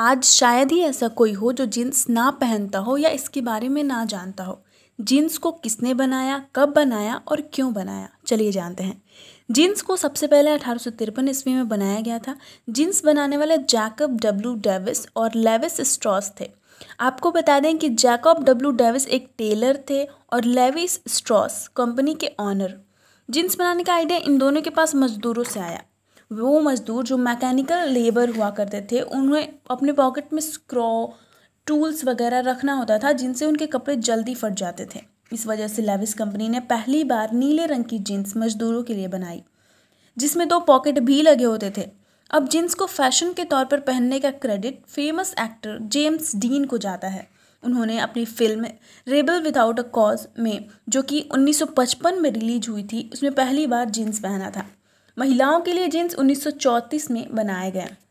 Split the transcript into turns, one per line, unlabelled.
आज शायद ही ऐसा कोई हो जो जीन्स ना पहनता हो या इसके बारे में ना जानता हो जीन्स को किसने बनाया कब बनाया और क्यों बनाया चलिए जानते हैं जीन्स को सबसे पहले अठारह सौ तिरपन ईस्वी में बनाया गया था जीन्स बनाने वाले जैकब डब्ल्यू डेविस और लेविस स्ट्रॉस थे आपको बता दें कि जैकब डब्ल्यू डेविस एक टेलर थे और लेविस स्ट्रॉस कंपनी के ऑनर जीन्स बनाने का आइडिया इन दोनों के पास मजदूरों से आया वो मज़दूर जो मैकेनिकल लेबर हुआ करते थे उन्हें अपने पॉकेट में स्क्रॉ टूल्स वगैरह रखना होता था जिनसे उनके कपड़े जल्दी फट जाते थे इस वजह से लेविस कंपनी ने पहली बार नीले रंग की जीन्स मजदूरों के लिए बनाई जिसमें दो पॉकेट भी लगे होते थे अब जीन्स को फैशन के तौर पर पहनने का credit famous actor James Dean को जाता है उन्होंने अपनी film rebel without a cause में जो कि 1955 में रिलीज हुई थी उसमें पहली बार जीन्स पहना था महिलाओं के लिए जीन्स 1934 में बनाया गया